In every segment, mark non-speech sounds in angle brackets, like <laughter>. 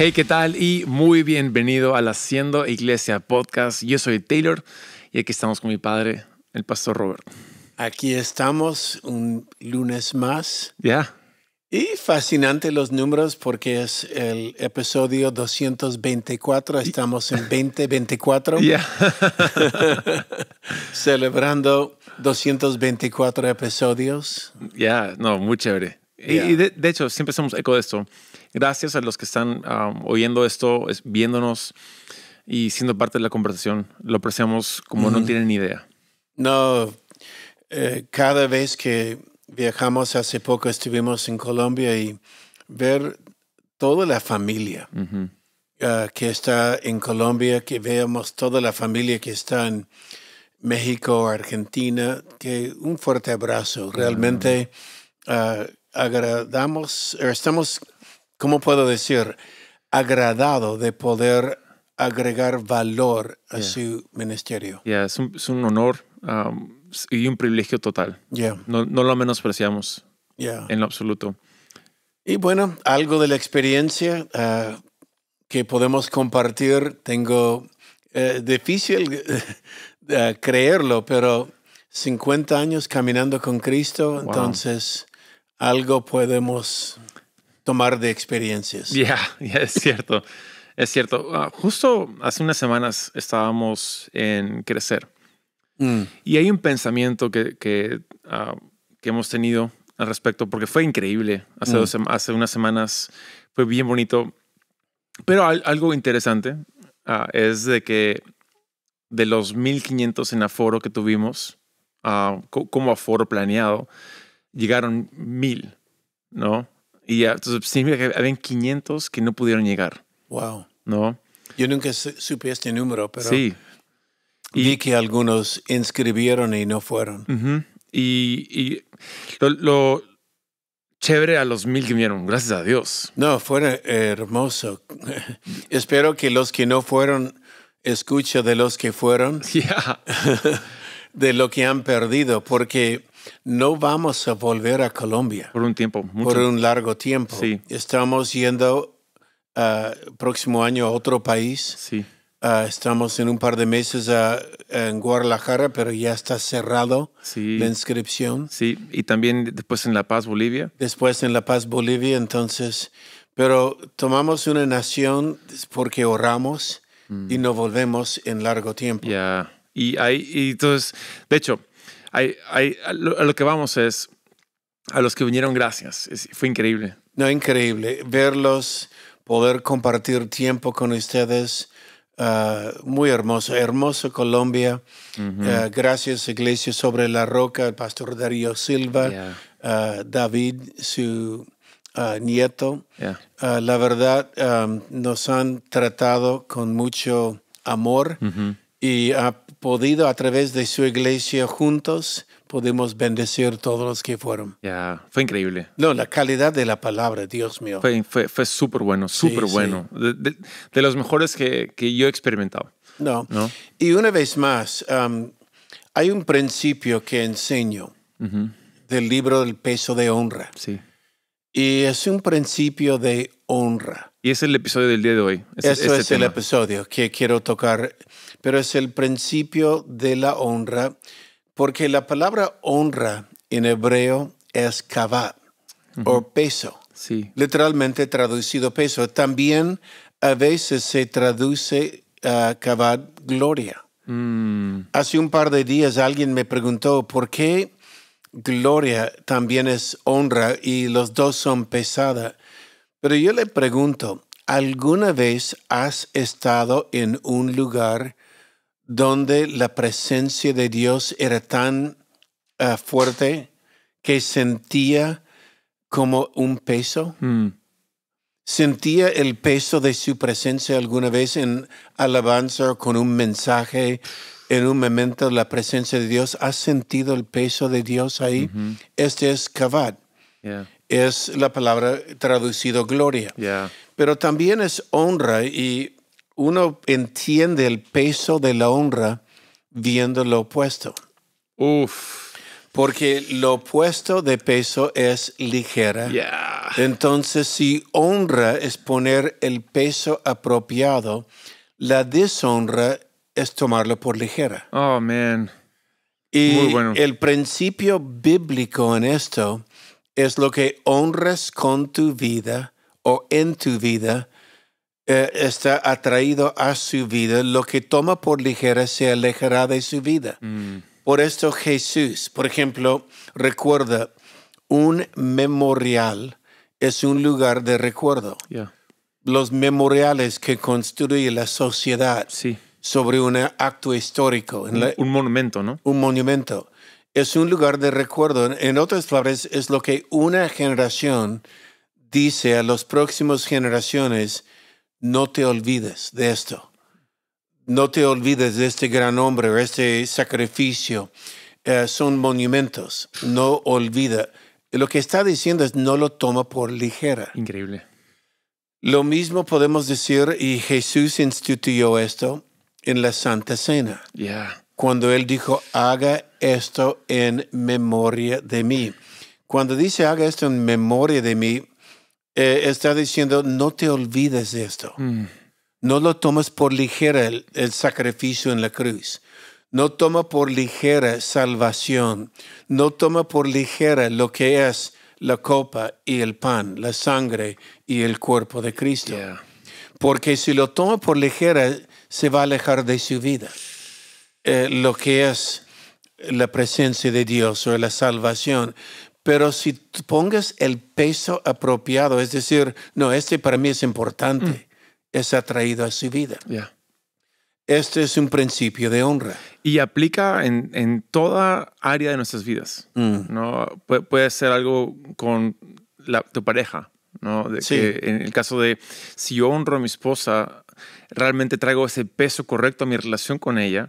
Hey, ¿qué tal? Y muy bienvenido al Haciendo Iglesia Podcast. Yo soy Taylor y aquí estamos con mi padre, el pastor Robert. Aquí estamos un lunes más. Ya. Y fascinante los números porque es el episodio 224, estamos en 2024. <laughs> Ya. <laughs> <laughs> Celebrando 224 episodios. Ya, no, muy chévere. Y, de, de hecho, siempre somos eco de esto Gracias a los que están oyendo esto, viéndonos y siendo parte de la conversación. Lo apreciamos como no tienen ni idea. No, eh, cada vez que viajamos, hace poco estuvimos en Colombia y ver toda la familia ah, que está en Colombia, que veamos toda la familia que está en México, Argentina, que un fuerte abrazo. Realmente ah, agradamos, eh, estamos ¿cómo puedo decir? Agradado de poder agregar valor a su ministerio. ya es, un, honor um, y un privilegio total. No, lo menospreciamos en lo absoluto. Y bueno, algo de la experiencia ah, que podemos compartir, tengo eh, difícil <laughs> ah, creerlo, pero 50 años caminando con Cristo, entonces algo podemos tomar de experiencias. Ya, <laughs> yeah, es cierto. es cierto. Ah, justo hace unas semanas estábamos en Crecer. Mm. Y hay un pensamiento que, ah, que, hemos tenido al respecto, porque fue increíble. Hace, mm. hace unas semanas fue bien bonito. Pero algo interesante ah, es de que de los 1500 en aforo que tuvimos, como aforo planeado, llegaron mil, ¿no? Y ya, entonces pues, significa que habían 500 que no pudieron llegar. Wow. ¿No? Yo nunca supe este número, pero sí. y, vi que algunos inscribieron y no fueron. Y, y lo, chévere a los mil que vinieron, gracias a Dios. No, fue hermoso. <laughs> Espero que los que no fueron escuchen de los que fueron, <laughs> <laughs> de lo que han perdido, porque no vamos a volver a Colombia. Por un tiempo. Por un largo tiempo. Sí. Estamos yendo ah, próximo año a otro país. Sí. Ah, estamos en un par de meses ah, en Guadalajara, pero ya está cerrado la inscripción. Sí, y también después en La Paz, Bolivia. Después en La Paz, Bolivia, entonces. Pero tomamos una nación porque ahorramos mm. y no volvemos en largo tiempo. Ya. Y, hay, y entonces, de hecho, a, lo, que vamos es, a los que vinieron, gracias. fue increíble. No, increíble. Verlos, poder compartir tiempo con ustedes. Ah, muy hermoso, hermoso Colombia. Ah, gracias, Iglesia sobre la Roca, el pastor Darío Silva, ah, David, su nieto. la verdad, nos han tratado con mucho amor y ha podido a través de su iglesia juntos, podemos bendecir todos los que fueron. Ya, fue increíble. No, la calidad de la palabra, Dios mío. Fue, fue, súper bueno, súper bueno. De, los mejores que, yo he experimentado. No. no. Y una vez más, um, hay un principio que enseño del libro del peso de honra. Sí. Y es un principio de honra. Y es el episodio del día de hoy. Ese, Eso este es el episodio que quiero tocar, pero es el principio de la honra, porque la palabra honra en hebreo es kavat o peso. Sí. Literalmente traducido peso. También a veces se traduce a ah, gloria. Mm. Hace un par de días alguien me preguntó por qué gloria también es honra y los dos son pesada. Pero yo le pregunto, ¿alguna vez has estado en un lugar donde la presencia de Dios era tan eh, fuerte que sentía como un peso? Hmm. ¿Sentía el peso de su presencia alguna vez en alabanza con un mensaje? En un momento la presencia de Dios, ¿has sentido el peso de Dios ahí? Este es Kavad es la palabra traducido gloria. Pero también es honra y uno entiende el peso de la honra viendo lo opuesto. Porque lo opuesto de peso es ligera. Entonces, si honra es poner el peso apropiado, la deshonra es tomarlo por ligera. Oh, man. Y bueno. el principio bíblico en esto es lo que honras con tu vida o en tu vida, eh, está atraído a su vida, lo que toma por ligera se alejará de su vida. Mm. Por esto Jesús, por ejemplo, recuerda, un memorial es un lugar de recuerdo. Los memoriales que construye la sociedad sobre un acto histórico. un monumento, ¿no? Un monumento es un lugar de recuerdo. En otras palabras, es lo que una generación dice a las próximas generaciones, no te olvides de esto. No te olvides de este gran hombre, de este sacrificio. Eh, son monumentos. No olvida. Lo que está diciendo es no lo toma por ligera. Increíble. Lo mismo podemos decir, y Jesús instituyó esto en la Santa Cena. Ya cuando él dijo, haga esto en memoria de mí. Cuando dice, haga esto en memoria de mí, eh, está diciendo, no te olvides de esto. Mm. No lo tomes por ligera el, sacrificio en la cruz. No toma por ligera salvación. No toma por ligera lo que es la copa y el pan, la sangre y el cuerpo de Cristo. Porque si lo toma por ligera, se va a alejar de su vida. Eh, lo que es la presencia de Dios o la salvación. Pero si pongas el peso apropiado, es decir, no, este para mí es importante, mm. es atraído a su vida. Este es un principio de honra. Y aplica en, toda área de nuestras vidas. Mm. ¿no? puede ser algo con tu pareja. ¿no? que en el caso de si yo honro a mi esposa, realmente traigo ese peso correcto a mi relación con ella.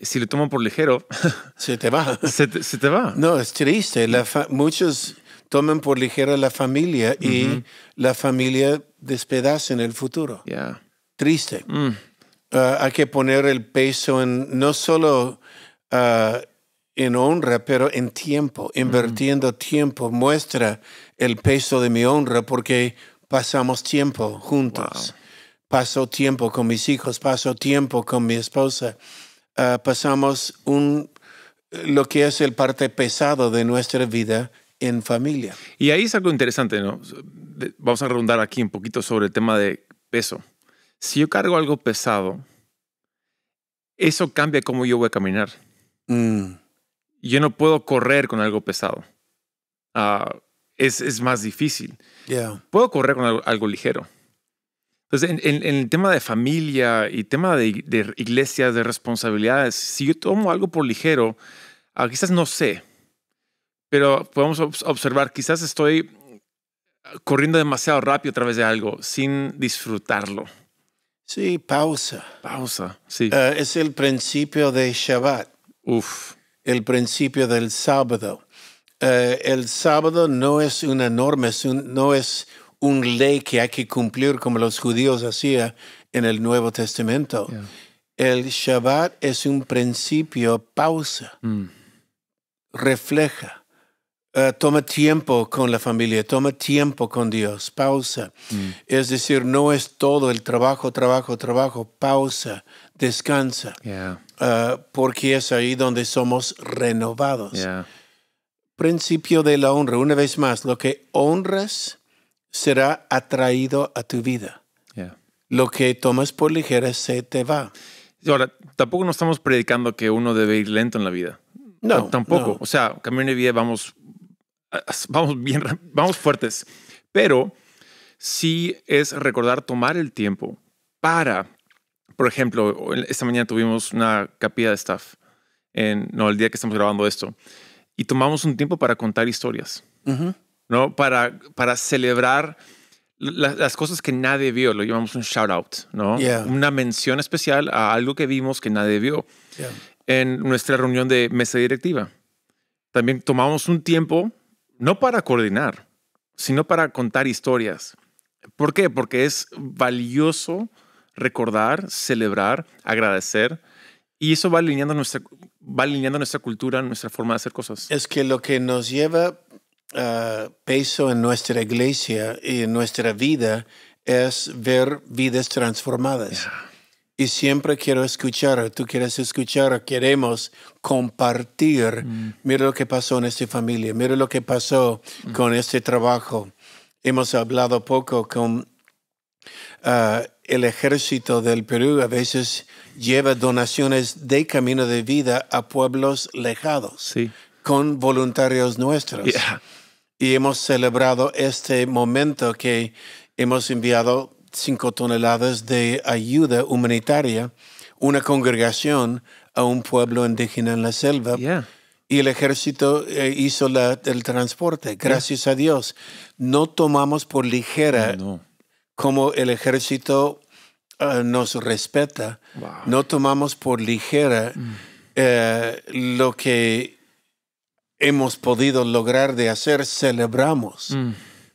Si lo tomo por ligero, <laughs> se te va. Se va. No, es triste. muchos toman por ligera la familia y la familia despedaza en el futuro. Triste. Mm. Ah, hay que poner el peso en no solo ah, en honra, pero en tiempo, invirtiendo tiempo, muestra el peso de mi honra porque pasamos tiempo juntos paso tiempo con mis hijos, paso tiempo con mi esposa. Ah, pasamos un, lo que es el parte pesado de nuestra vida en familia. Y ahí es algo interesante, ¿no? Vamos a redundar aquí un poquito sobre el tema de peso. Si yo cargo algo pesado, eso cambia cómo yo voy a caminar. Mm. Yo no puedo correr con algo pesado. Ah, es, más difícil. Puedo correr con algo ligero. Entonces, en, el tema de familia y tema de, de iglesias, de responsabilidades, si yo tomo algo por ligero, ah, quizás no sé, pero podemos observar, quizás estoy ah, corriendo demasiado rápido a través de algo sin disfrutarlo. Sí, pausa. Pausa, sí. Ah, es el principio de Shabbat. Uf. El principio del sábado. el sábado no es una norma, no es una ley que hay que cumplir como los judíos hacían en el Nuevo Testamento. El Shabbat es un principio, pausa, mm. refleja, eh, toma tiempo con la familia, toma tiempo con Dios, pausa. Mm. Es decir, no es todo el trabajo, trabajo, trabajo, pausa, descansa, eh, porque es ahí donde somos renovados. Principio de la honra, una vez más, lo que honras, será atraído a tu vida. Lo que tomas por ligera se te va. Ahora, tampoco no estamos predicando que uno debe ir lento en la vida. No. Tampoco. O sea, camino de vida vamos, vamos bien, vamos fuertes. Pero sí es recordar tomar el tiempo para, por ejemplo, esta mañana tuvimos una capilla de staff, en, no, el día que estamos grabando esto, y tomamos un tiempo para contar historias. ¿no? Para, para celebrar las cosas que nadie vio, lo llamamos un shout out, ¿no? Una mención especial a algo que vimos que nadie vio. En nuestra reunión de mesa directiva, también tomamos un tiempo, no para coordinar, sino para contar historias. ¿Por qué? Porque es valioso recordar, celebrar, agradecer. Y eso va alineando, nuestra, va alineando nuestra cultura, nuestra forma de hacer cosas. Es que lo que nos lleva Uh, peso en nuestra iglesia y en nuestra vida es ver vidas transformadas. Y siempre quiero escuchar, tú quieres escuchar, queremos compartir. Mm. Mira lo que pasó en esta familia, mira lo que pasó mm. con este trabajo. Hemos hablado poco con uh, el ejército del Perú a veces lleva donaciones de camino de vida a pueblos lejados con voluntarios nuestros y hemos celebrado este momento que hemos enviado cinco toneladas de ayuda humanitaria, una congregación a un pueblo indígena en la selva. Y el ejército eh, hizo el transporte, gracias a Dios. No tomamos por ligera como el ejército eh, nos respeta. No tomamos por ligera mm. eh, lo que hemos podido lograr de hacer, celebramos. Mm.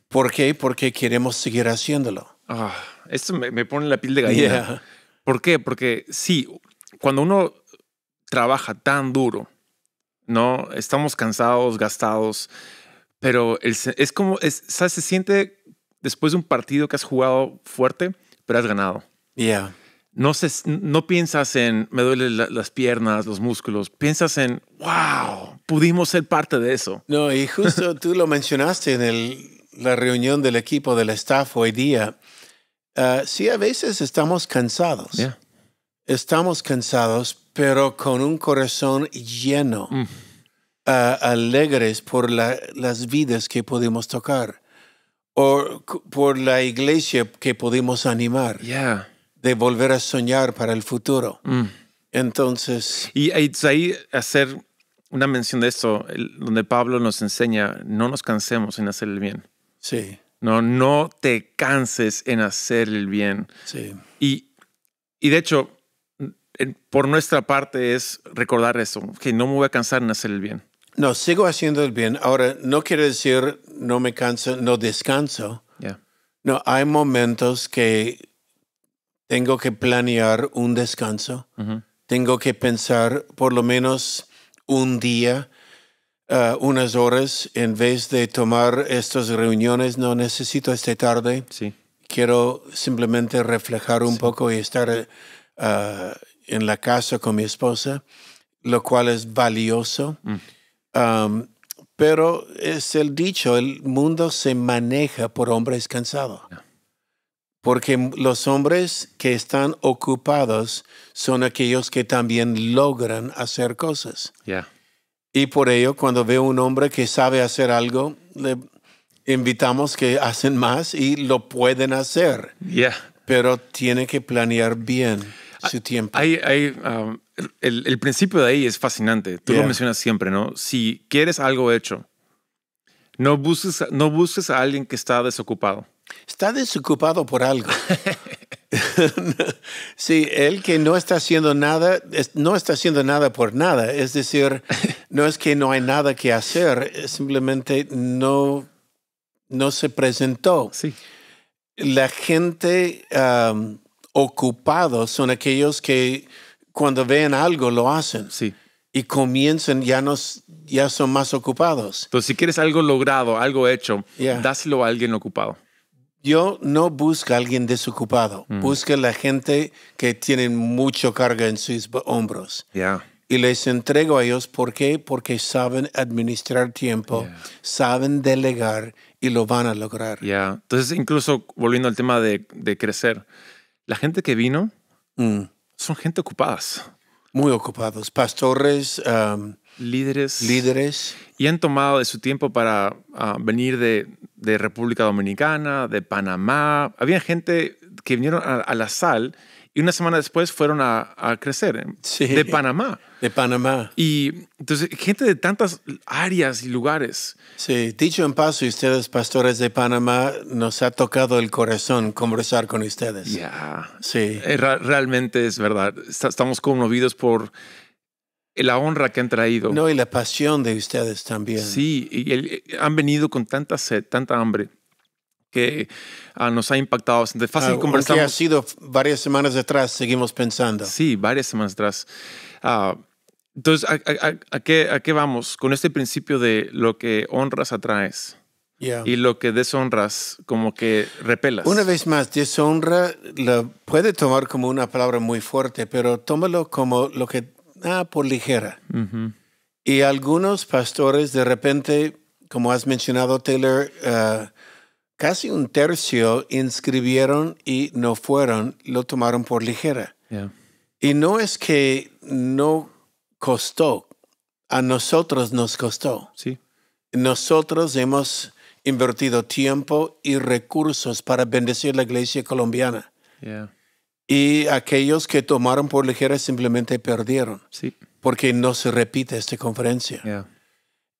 ¿Por qué? Porque queremos seguir haciéndolo. Ah, esto me, pone la piel de gallina. ¿Por qué? Porque sí, cuando uno trabaja tan duro, ¿no? Estamos cansados, gastados, pero es como, ¿sabes? Se siente después de un partido que has jugado fuerte, pero has ganado. Yeah no, se, no piensas en me duelen las piernas, los músculos, piensas en wow, pudimos ser parte de eso. No, y justo <laughs> tú lo mencionaste en la reunión del equipo del staff hoy día. Ah, sí, a veces estamos cansados. Estamos cansados, pero con un corazón lleno, mm. ah, alegres por las vidas que pudimos tocar o por la iglesia que pudimos animar. Yeah de volver a soñar para el futuro. Mm. Entonces... Y pues ahí hacer una mención de esto, donde Pablo nos enseña, no nos cansemos en hacer el bien. Sí. No, no te canses en hacer el bien. Sí. Y, y de hecho, por nuestra parte es recordar eso, que no me voy a cansar en hacer el bien. No, sigo haciendo el bien. Ahora, no quiere decir no me canso, no descanso. Ya. No, hay momentos que tengo que planear un descanso, tengo que pensar por lo menos un día, eh, unas horas, en vez de tomar estas reuniones, no necesito esta tarde. Quiero simplemente reflejar un poco y estar eh, en la casa con mi esposa, lo cual es valioso. Mm. pero es el dicho, el mundo se maneja por hombres cansados porque los hombres que están ocupados son aquellos que también logran hacer cosas. Y por ello, cuando veo un hombre que sabe hacer algo, le invitamos que <laughs> hacen más y lo pueden hacer. Pero tiene que planear bien su ah, tiempo. Hay, um, el, principio de ahí es fascinante. Tú lo mencionas siempre, ¿no? Si quieres algo hecho, no busques, no busques a alguien que está desocupado. Está desocupado por algo. <laughs> sí, el que no está haciendo nada, no está haciendo nada por nada. Es decir, <laughs> no es que no hay nada que hacer, simplemente no, no se presentó. Sí. La gente ocupada son aquellos que cuando ven algo lo hacen. Sí. Y comienzan, ya, ya son más ocupados. Entonces, si quieres algo logrado, algo hecho, dáselo a alguien ocupado yo no busco a alguien desocupado, mm. busco a la gente que tiene mucho carga en sus hombros. Y les entrego a ellos, ¿por qué? Porque saben administrar tiempo, saben delegar y lo van a lograr. Ya, entonces incluso volviendo al tema de, de crecer, la gente que vino mm. son gente ocupadas. Muy ocupados, pastores, um, líderes, líderes. y han tomado de su tiempo para ah, venir de, República Dominicana, de Panamá. Había gente que vinieron a, la sal y una semana después fueron a, crecer sí, de Panamá. De Panamá. Y entonces, gente de tantas áreas y lugares. Sí, dicho en paso, ustedes, pastores de Panamá, nos ha tocado el corazón conversar con ustedes. Ya. Sí. Eh, realmente es verdad. estamos conmovidos por la honra que han traído. No, y la pasión de ustedes también. Sí, y han venido con tanta sed, tanta hambre que ah, nos ha impactado bastante. Ah, Fácil ha sido varias semanas atrás, seguimos pensando. Sí, varias semanas atrás. Ah, entonces, ¿a, qué, ¿a, qué, vamos? Con este principio de lo que honras atraes y lo que deshonras como que repelas. Una vez más, deshonra la puede tomar como una palabra muy fuerte, pero tómalo como lo que ah, por ligera. Y algunos pastores de repente, como has mencionado, Taylor, eh, casi un tercio inscribieron y no fueron, lo tomaron por ligera. Y no es que no costó, a nosotros nos costó. Sí. Nosotros hemos invertido tiempo y recursos para bendecir la iglesia colombiana. Y aquellos que tomaron por ligera simplemente perdieron. Sí. Porque no se repite esta conferencia.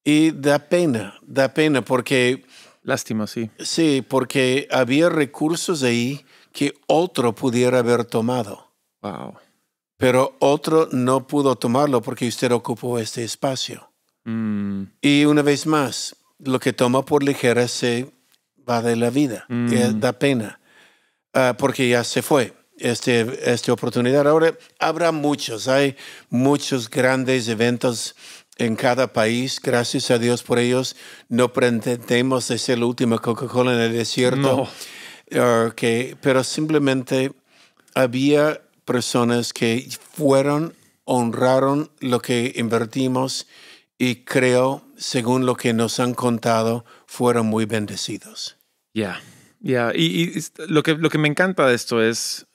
Y da pena, da pena porque... Lástima, sí. Sí, porque había recursos ahí que otro pudiera haber tomado. Wow. Pero otro no pudo tomarlo porque usted ocupó este espacio. Mm. Y una vez más, lo que toma por ligera se va de la vida. Mm. Eh, da pena. Ah, porque ya se fue este, esta oportunidad. Ahora, habrá muchos, hay muchos grandes eventos en cada país, gracias a Dios por ellos. No pretendemos de ser la última Coca-Cola en el desierto, no. Ah, pero simplemente había personas que fueron, honraron lo que invertimos y creo, según lo que nos han contado, fueron muy bendecidos. Ya. Ya, y, lo, que, lo que me encanta de esto es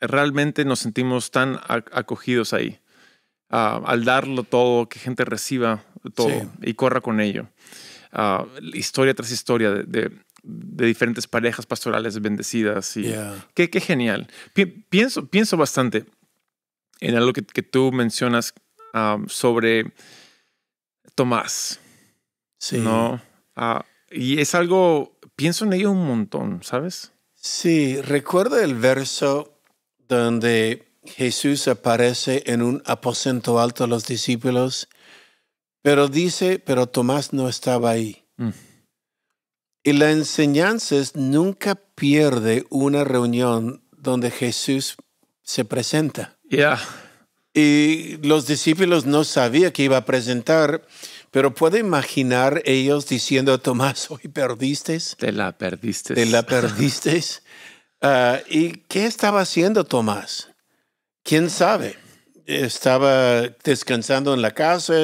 realmente nos sentimos tan acogidos ahí. al darlo todo, que gente reciba todo y corra con ello. historia tras historia de, de, diferentes parejas pastorales bendecidas. Y qué, genial. pienso, pienso bastante en algo que, que tú mencionas sobre Tomás. Sí. ¿no? Ah, y es algo pienso en ello un montón, ¿sabes? Sí, recuerdo el verso donde Jesús aparece en un aposento alto a los discípulos, pero dice, pero Tomás no estaba ahí. Mm. Y la enseñanza es nunca pierde una reunión donde Jesús se presenta. Ya. Y los discípulos no sabían que iba a presentar. Pero puede imaginar ellos diciendo a Tomás, <laughs> hoy perdiste. Te la perdiste. Te la perdiste. <laughs> Ah, ¿Y qué estaba haciendo Tomás? ¿Quién sabe? Estaba descansando en la casa,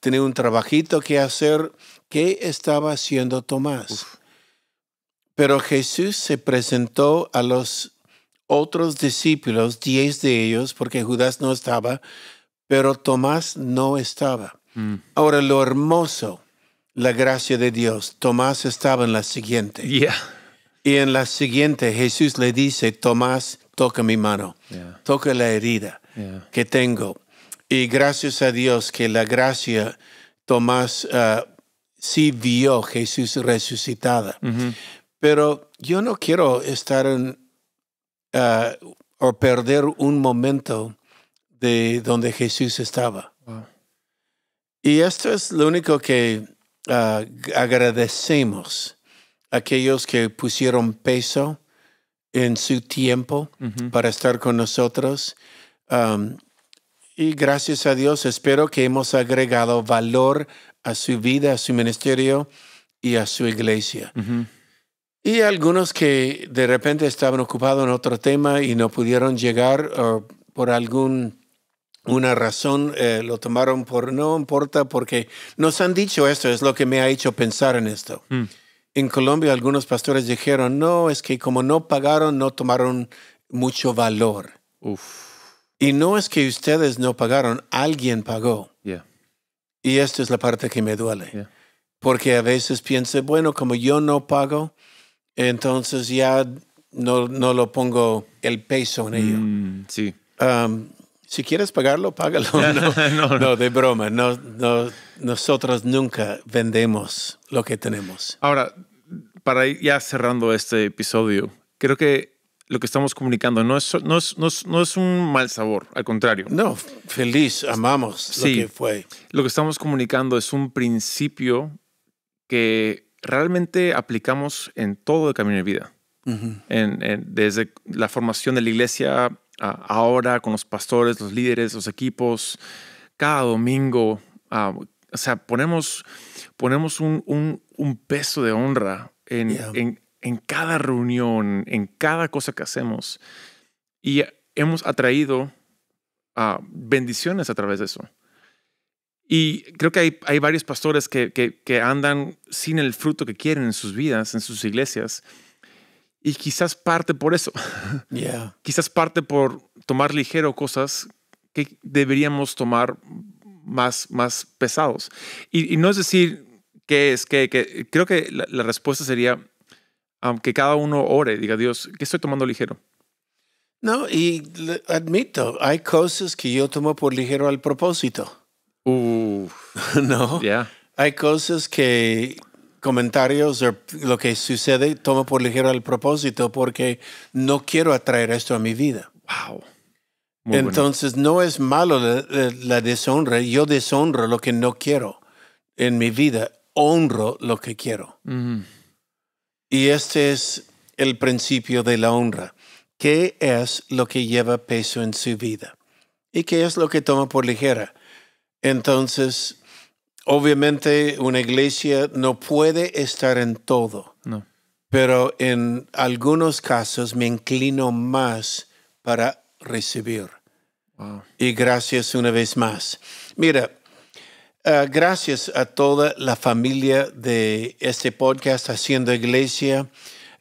tenía un trabajito que hacer. ¿Qué estaba haciendo Tomás? Pero Jesús se presentó a los otros discípulos, diez de ellos, porque Judas no estaba, pero Tomás no estaba. Mm. Ahora, lo hermoso, la gracia de Dios. Tomás estaba en la siguiente. Y en la siguiente Jesús le dice, Tomás, toca mi mano, toca la herida que tengo. Y gracias a Dios que la gracia, Tomás ah, sí vio Jesús resucitada. Mm-hmm. Pero yo no quiero estar ah, o perder un momento de donde Jesús estaba. Y esto es lo único que ah, agradecemos a aquellos que pusieron peso en su tiempo para estar con nosotros. y gracias a Dios, espero que hemos agregado valor a su vida, a su ministerio y a su iglesia. Y algunos que de repente estaban ocupados en otro tema y no pudieron llegar por algún una razón, eh, lo tomaron por no importa porque nos han dicho esto, es lo que me ha hecho pensar en esto. Mm. En Colombia algunos pastores dijeron, no, es que como no pagaron, no tomaron mucho valor. Y no es que ustedes no pagaron, alguien pagó. Y esta es la parte que me duele. Porque a veces pienso, bueno, como yo no pago, entonces ya no, no lo pongo el peso en ello. Mm, sí. Um, si quieres pagarlo, págalo. <laughs> No, no, de broma. No, no, nosotros nunca vendemos lo que tenemos. Ahora, para ir ya cerrando este episodio, creo que lo que estamos comunicando no es, no es, no es, un mal sabor, al contrario. No, feliz, amamos lo que fue. Lo que estamos comunicando es un principio que realmente aplicamos en todo el camino de vida. en, desde la formación de la iglesia ahora con los pastores, los líderes, los equipos, cada domingo, ah, o sea, ponemos, ponemos un, un, un peso de honra en, en, en cada reunión, en cada cosa que hacemos. Y hemos atraído ah, bendiciones a través de eso. Y creo que hay, hay varios pastores que, que, que, andan sin el fruto que quieren en sus vidas, en sus iglesias, y quizás parte por eso. quizás parte por tomar ligero cosas que deberíamos tomar más, más pesados. Y, no es decir que es, que, creo que la, respuesta sería aunque que cada uno ore, diga Dios, ¿qué estoy tomando ligero? No, y admito, hay cosas que yo tomo por ligero al propósito. <laughs> no. Hay cosas que comentarios o lo que sucede, tomo por ligera el propósito porque no quiero atraer esto a mi vida. Wow. Entonces no es malo la, deshonra, yo deshonro lo que no quiero en mi vida, honro lo que quiero. Y este es el principio de la honra. ¿Qué es lo que lleva peso en su vida? ¿Y qué es lo que toma por ligera? Entonces, obviamente una iglesia no puede estar en todo, pero en algunos casos me inclino más para recibir. Y gracias una vez más. Mira, eh, gracias a toda la familia de este podcast Haciendo Iglesia.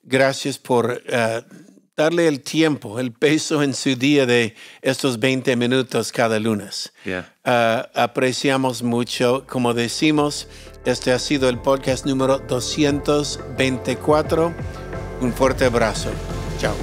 Gracias por eh, darle el tiempo, el peso en su día de estos 20 minutos cada lunes. Ah, apreciamos mucho, como decimos, este ha sido el podcast número 224. Un fuerte abrazo. Chao.